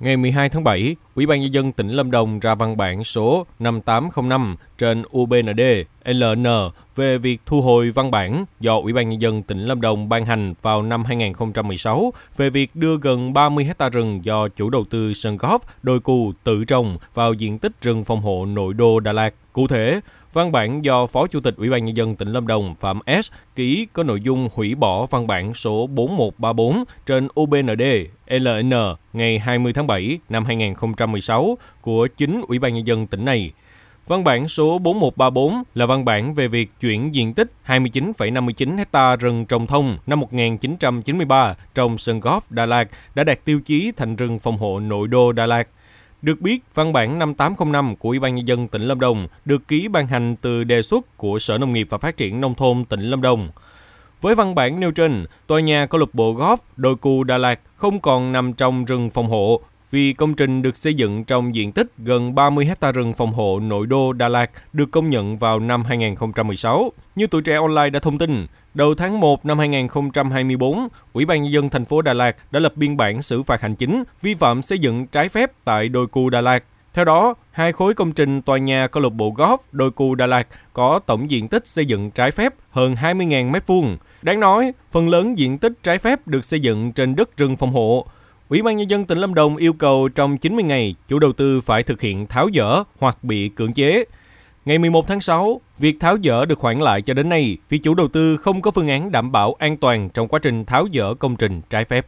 Ngày 12 tháng 7, Ủy ban Nhân dân tỉnh Lâm Đồng ra văn bản số 5805 trên UBND LN về việc thu hồi văn bản do Ủy ban Nhân dân tỉnh Lâm Đồng ban hành vào năm 2016 về việc đưa gần 30 hecta rừng do chủ đầu tư sơn góp đôi cù tự trồng vào diện tích rừng phòng hộ nội đô Đà Lạt. Cụ thể, văn bản do Phó Chủ tịch Ủy ban Nhân dân tỉnh Lâm Đồng Phạm S ký có nội dung hủy bỏ văn bản số 4134 trên UBND LN ngày 20 tháng 7 năm 2016 của chính Ủy ban Nhân dân tỉnh này – Văn bản số 4134 là văn bản về việc chuyển diện tích 29,59 ha rừng trồng thông năm 1993 trồng sân golf Đà Lạt đã đạt tiêu chí thành rừng phòng hộ nội đô Đà Lạt. Được biết, văn bản 5805 của Ủy ban nhân dân tỉnh Lâm Đồng được ký ban hành từ đề xuất của Sở Nông nghiệp và Phát triển nông thôn tỉnh Lâm Đồng. Với văn bản nêu trên, tòa nhà câu lạc bộ golf Đồi Cù Đà Lạt không còn nằm trong rừng phòng hộ vì công trình được xây dựng trong diện tích gần 30 hecta rừng phòng hộ nội đô Đà Lạt được công nhận vào năm 2016. Như tuổi trẻ online đã thông tin, đầu tháng 1 năm 2024, Ủy ban nhân dân thành phố Đà Lạt đã lập biên bản xử phạt hành chính vi phạm xây dựng trái phép tại đồi cù Đà Lạt. Theo đó, hai khối công trình tòa nhà câu lạc bộ golf đồi cù Đà Lạt có tổng diện tích xây dựng trái phép hơn 20.000 m2. Đáng nói, phần lớn diện tích trái phép được xây dựng trên đất rừng phòng hộ, Ủy ban Nhân dân tỉnh Lâm Đồng yêu cầu trong 90 ngày, chủ đầu tư phải thực hiện tháo dỡ hoặc bị cưỡng chế. Ngày 11 tháng 6, việc tháo dỡ được hoãn lại cho đến nay vì chủ đầu tư không có phương án đảm bảo an toàn trong quá trình tháo dỡ công trình trái phép.